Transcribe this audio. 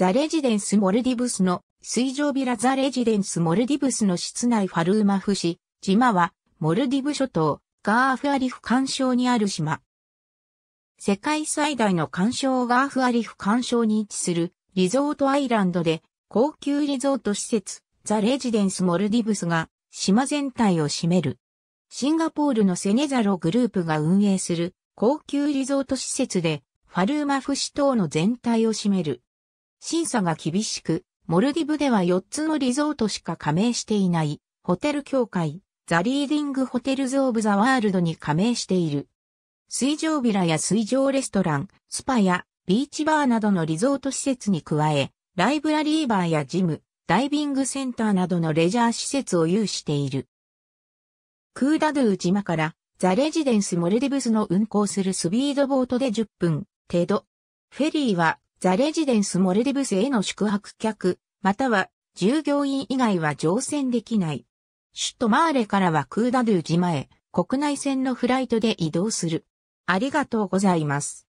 ザ・レジデンス・モルディブスの水上ビラザ・レジデンス・モルディブスの室内ファルーマフ市、島は、モルディブ諸島、ガーフアリフ干渉にある島。世界最大の干渉ガーフアリフ干渉に位置するリゾートアイランドで、高級リゾート施設、ザ・レジデンス・モルディブスが、島全体を占める。シンガポールのセネザログループが運営する高級リゾート施設で、ファルーマフ市島の全体を占める。審査が厳しく、モルディブでは4つのリゾートしか加盟していない、ホテル協会、ザリーディングホテルズ・オブ・ザ・ワールドに加盟している。水上ビラや水上レストラン、スパやビーチバーなどのリゾート施設に加え、ライブラリーバーやジム、ダイビングセンターなどのレジャー施設を有している。クーダドゥ島からザ・レジデンス・モルディブスの運航するスピードボートで10分程度。フェリーはザレジデンスモルディブスへの宿泊客、または従業員以外は乗船できない。首都マーレからはクーダドゥ島へ国内線のフライトで移動する。ありがとうございます。